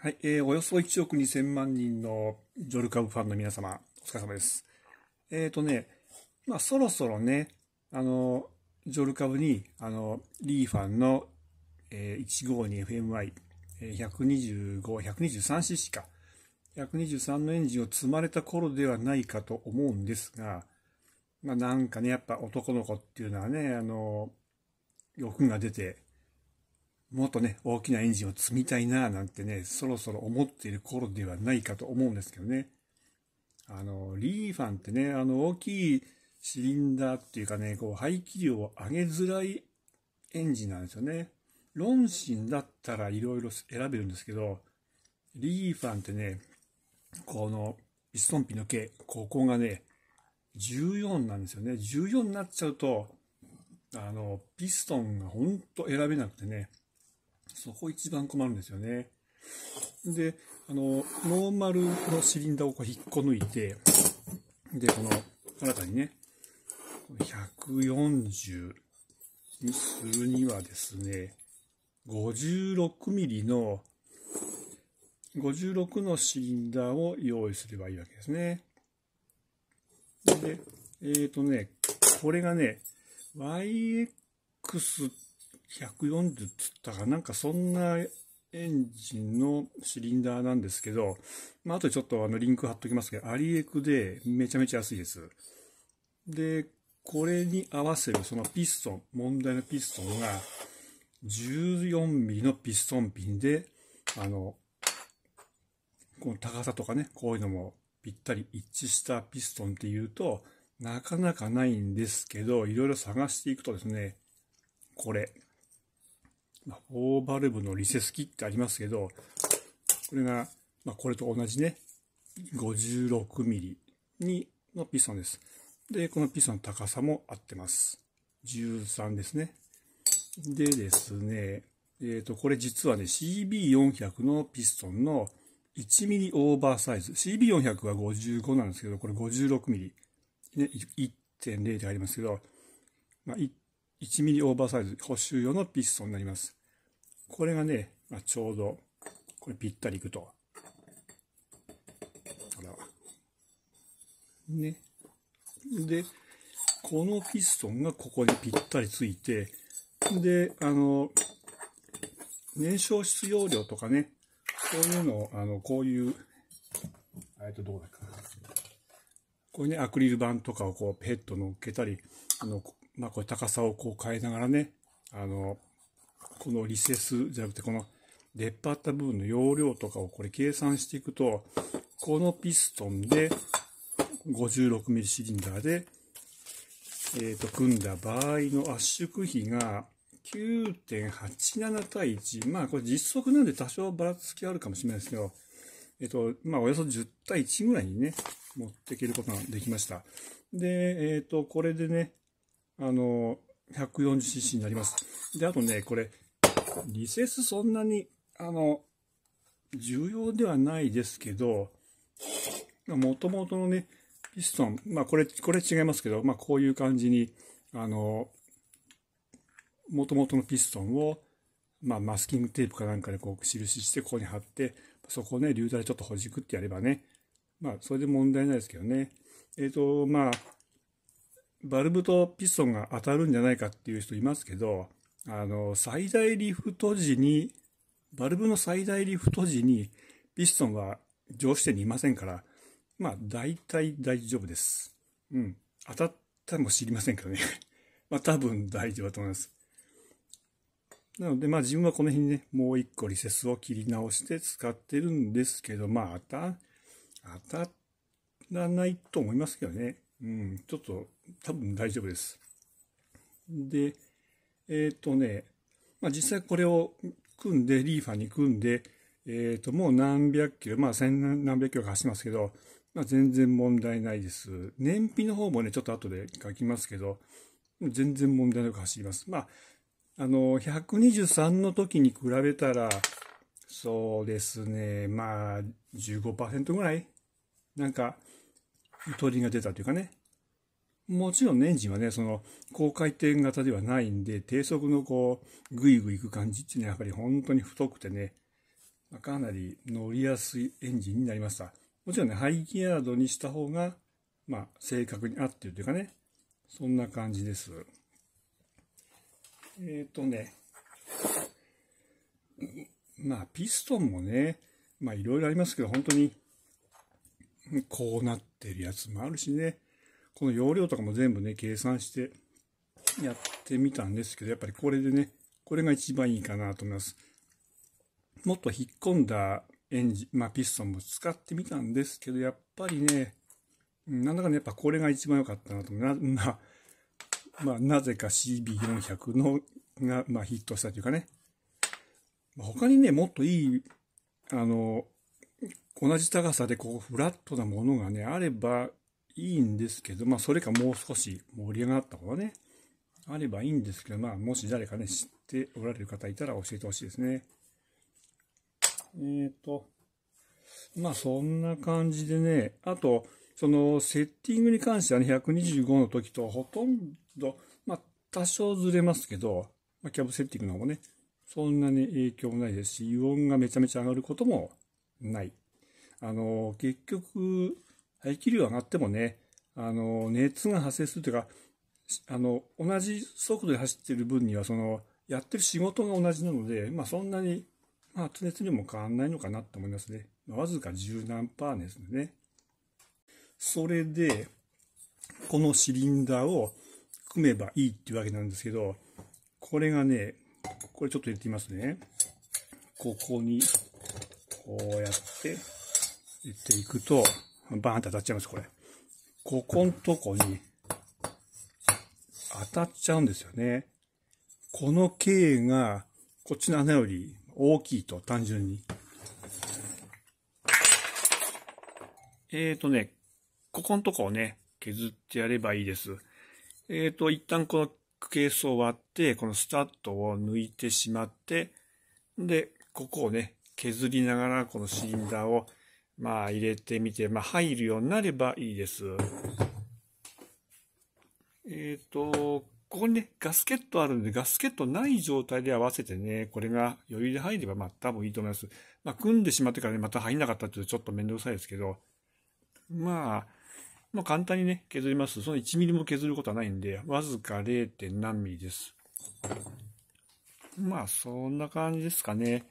はい、えー、およそ1億2000万人のジョルカブファンの皆様、お疲れ様です。えっ、ー、とね、まあ、そろそろね、あの、ジョルカブに、あの、リーファンの、えー、152FMI、えー、125、123cc か、123のエンジンを積まれた頃ではないかと思うんですが、まあ、なんかね、やっぱ男の子っていうのはね、あの、欲が出て、もっとね、大きなエンジンを積みたいな、なんてね、そろそろ思っている頃ではないかと思うんですけどね。あの、リーファンってね、あの、大きいシリンダーっていうかね、こう、排気量を上げづらいエンジンなんですよね。ロンシンだったらいろいろ選べるんですけど、リーファンってね、この、ピストンピの毛、ここがね、14なんですよね。14になっちゃうと、あの、ピストンがほんと選べなくてね、そこ一番困るんですよね。で、あの、ノーマルのシリンダーをこう引っこ抜いて、で、この、新たにね、140にするにはですね、56ミリの、56のシリンダーを用意すればいいわけですね。で、えっ、ー、とね、これがね、YX っ140っつったかなんかそんなエンジンのシリンダーなんですけど、まあ、あとちょっとあのリンク貼っときますけど、アリエクでめちゃめちゃ安いです。で、これに合わせるそのピストン、問題のピストンが、14ミリのピストンピンで、あの、この高さとかね、こういうのもぴったり一致したピストンっていうと、なかなかないんですけど、いろいろ探していくとですね、これ、オー4バルブのリセスキってありますけど、これが、まあ、これと同じね、56ミリにのピストンです。で、このピストンの高さも合ってます。13ですね。でですね、えっ、ー、と、これ実はね、CB400 のピストンの1ミリオーバーサイズ。CB400 は55なんですけど、これ56ミリ。ね、1.0ってありますけど、まあ、1ミリオーバーサイズ、補修用のピストンになります。これがね、まあ、ちょうど、これぴったりいくと。ほら。ね。で、このピストンがここにぴったりついて、で、あの、燃焼質容量とかね、そういうのを、あの、こういう、えっと、どうだっけこういうね、アクリル板とかをこう、ペット乗っけたり、あの、まあ、これ高さをこう変えながらね、あの、このリセスじゃなくて、この出っ張った部分の容量とかをこれ計算していくと、このピストンで 56mm シリンダーで、えっ、と、組んだ場合の圧縮比が9.87対1。まあ、これ実測なんで多少ばらつきあるかもしれないですけど、えっ、と、まあ、およそ10対1ぐらいにね、持っていけることができました。で、えっ、と、これでね、あの、140cc になります。で、あとね、これ、リセスそんなに、あの、重要ではないですけど、もともとのね、ピストン、まあこれ、これ違いますけど、まあこういう感じに、あの、もともとのピストンを、まあマスキングテープかなんかでこう印してここに貼って、そこをね、流体ちょっとほじくってやればね、まあそれで問題ないですけどね。えっ、ー、と、まあ、バルブとピストンが当たるんじゃないかっていう人いますけど、あの、最大リフト時に、バルブの最大リフト時に、ピストンは上下にいませんから、まあ、大体大丈夫です。うん。当たったも知りませんけどね。まあ、多分大丈夫だと思います。なので、まあ、自分はこの辺にね、もう一個リセスを切り直して使ってるんですけど、まあ、当た、当たらないと思いますけどね。うん、ちょっと、多分大丈夫です。で、えっ、ー、とね、まあ、実際これを組んで、リーファに組んで、えっ、ー、と、もう何百キロ、まあ、千何百キロか走ってますけど、まあ、全然問題ないです。燃費の方もね、ちょっと後で書きますけど、全然問題なく走ります。まあ、あの、123の時に比べたら、そうですね、まあ、15%ぐらい、なんか、ゆとりが出たというかね、もちろんエンジンはね、その、高回転型ではないんで、低速のこう、ぐいぐい行く感じっていうのはやっぱり本当に太くてね、かなり乗りやすいエンジンになりました。もちろんね、ハイギアードにした方が、まあ、正確に合ってるというかね、そんな感じです。えっ、ー、とね、まあ、ピストンもね、まあ、いろいろありますけど、本当に、こうなってるやつもあるしね、この容量とかも全部ね、計算してやってみたんですけど、やっぱりこれでね、これが一番いいかなと思います。もっと引っ込んだエンジン、まあ、ピストンも使ってみたんですけど、やっぱりね、なんだかね、やっぱこれが一番良かったなと思な、まあ、まあ、なぜか CB400 のが、まあ、ヒットしたというかね。他にね、もっといい、あの、同じ高さでこう、フラットなものがね、あればいいんですけど、まあ、それかもう少し盛り上がった方がね、あればいいんですけど、まあ、もし誰かね、知っておられる方いたら教えてほしいですね。えっ、ー、と、まあ、そんな感じでね、あと、その、セッティングに関してはね、125の時とほとんど、まあ、多少ずれますけど、まあ、キャブセッティングの方もね、そんなに影響もないですし、油温がめちゃめちゃ上がることもない。あの、結局、排気量上がってもね、あの、熱が発生するというか、あの、同じ速度で走ってる分には、その、やってる仕事が同じなので、まあそんなに、まあ発熱量も変わんないのかなと思いますね。わずか十何パーですね。それで、このシリンダーを組めばいいっていうわけなんですけど、これがね、これちょっと入れてみますね。ここに、こうやって、入れていくと、バーンて当たっちゃいます、これ。ここんとこに、当たっちゃうんですよね。この径が、こっちの穴より大きいと、単純に。えっ、ー、とね、ここのとこをね、削ってやればいいです。えっ、ー、と、一旦このケースを割って、このスタッドを抜いてしまって、で、ここをね、削りながら、このシリンダーをまあ入れてみて、まあ入るようになればいいです。えっ、ー、と、ここにね、ガスケットあるんで、ガスケットない状態で合わせてね、これが余裕で入れば、まあ多分いいと思います。まあ組んでしまってからね、また入んなかったってちょっと面倒くさいですけど、まあ、まあ簡単にね、削ります。その1ミリも削ることはないんで、わずか 0. 何ミリです。まあそんな感じですかね。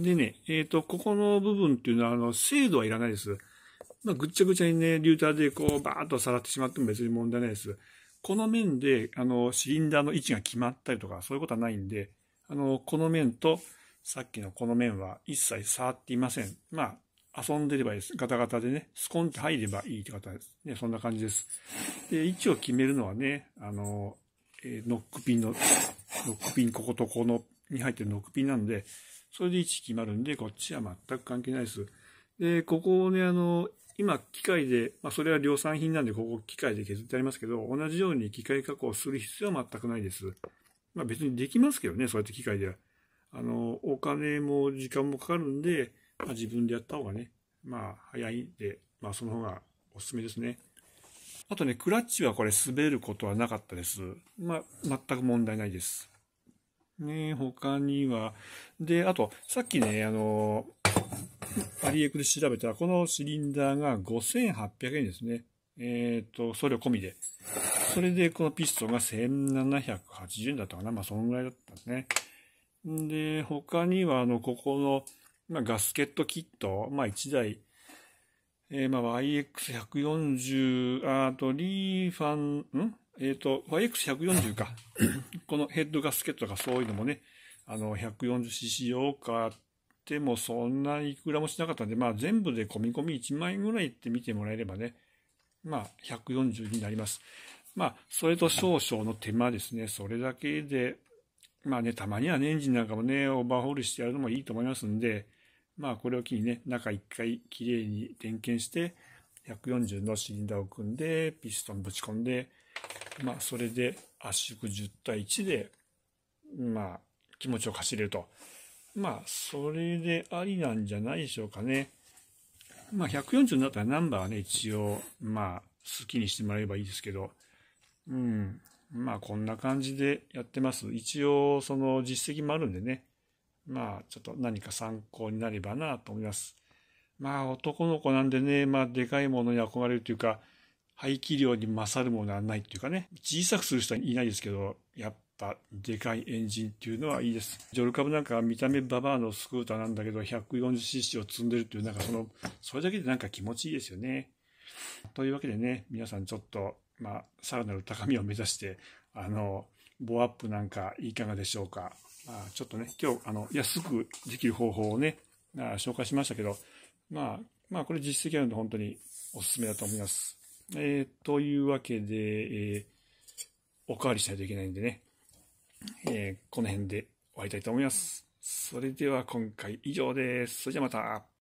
でね、えっ、ー、と、ここの部分っていうのは、あの、精度はいらないです。まあ、ぐっちゃぐちゃにね、リューターでこう、バーッとさらってしまっても別に問題ないです。この面で、あの、シリンダーの位置が決まったりとか、そういうことはないんで、あの、この面と、さっきのこの面は一切触っていません。まあ、遊んでればいいです。ガタガタでね、スコンって入ればいいって方です。ね、そんな感じです。で、位置を決めるのはね、あの、えー、ノックピンの、ノックピン、こことこの、に入ってるノックピンなんで、それで位置決まるんで、こっちは全く関係ないです。で、ここをね、あの、今、機械で、まあ、それは量産品なんで、ここ機械で削ってありますけど、同じように機械加工する必要は全くないです。まあ、別にできますけどね、そうやって機械で。は。あの、お金も時間もかかるんで、まあ、自分でやった方がね、まあ、早いんで、まあ、その方がおすすめですね。あとね、クラッチはこれ滑ることはなかったです。まあ、全く問題ないです。ね、他には。で、あと、さっきね、あの、アリエクで調べたら、このシリンダーが5800円ですね。えっ、ー、と、送料込みで。それで、このピストンが1780円だったかな。まあ、そのぐらいだったんですね。で、他には、あの、ここの、まあ、ガスケットキット、まあ、1台、えー、まあ、YX140、あと、リーファン、んえっ、ー、と、YX140 か。このヘッドガスケットとかそういうのもね、あの、140cc を買ってもそんないくらもしなかったんで、まあ全部で込み込み1万円ぐらいって見てもらえればね、まあ140になります。まあ、それと少々の手間ですね。それだけで、まあね、たまにはね、エンジンなんかもね、オーバーホールしてやるのもいいと思いますんで、まあこれを機にね、中1回きれいに点検して、140のシリンダーを組んで、ピストンぶち込んで、まあ、それで圧縮10対1で、まあ、気持ちをかしれると。まあ、それでありなんじゃないでしょうかね。まあ、140になったらナンバーはね、一応、まあ、好きにしてもらえればいいですけど、うん。まあ、こんな感じでやってます。一応、その実績もあるんでね。まあ、ちょっと何か参考になればなと思います。まあ、男の子なんでね、まあ、でかいものに憧れるというか、排気量に勝るものはないっていうかね、小さくする人はいないですけど、やっぱでかいエンジンっていうのはいいです。ジョルカブなんかは見た目ババアのスクーターなんだけど、140cc を積んでるっていう、なんかその、それだけでなんか気持ちいいですよね。というわけでね、皆さんちょっと、まあ、さらなる高みを目指して、あの、ボアップなんかいかがでしょうか。まあ、ちょっとね、今日、あの、安くできる方法をね、紹介しましたけど、まあ、まあ、これ実績あるんで本当におすすめだと思います。えー、というわけで、えー、おかわりしないといけないんでね、えー、この辺で終わりたいと思います。それでは今回以上です。それじゃまた。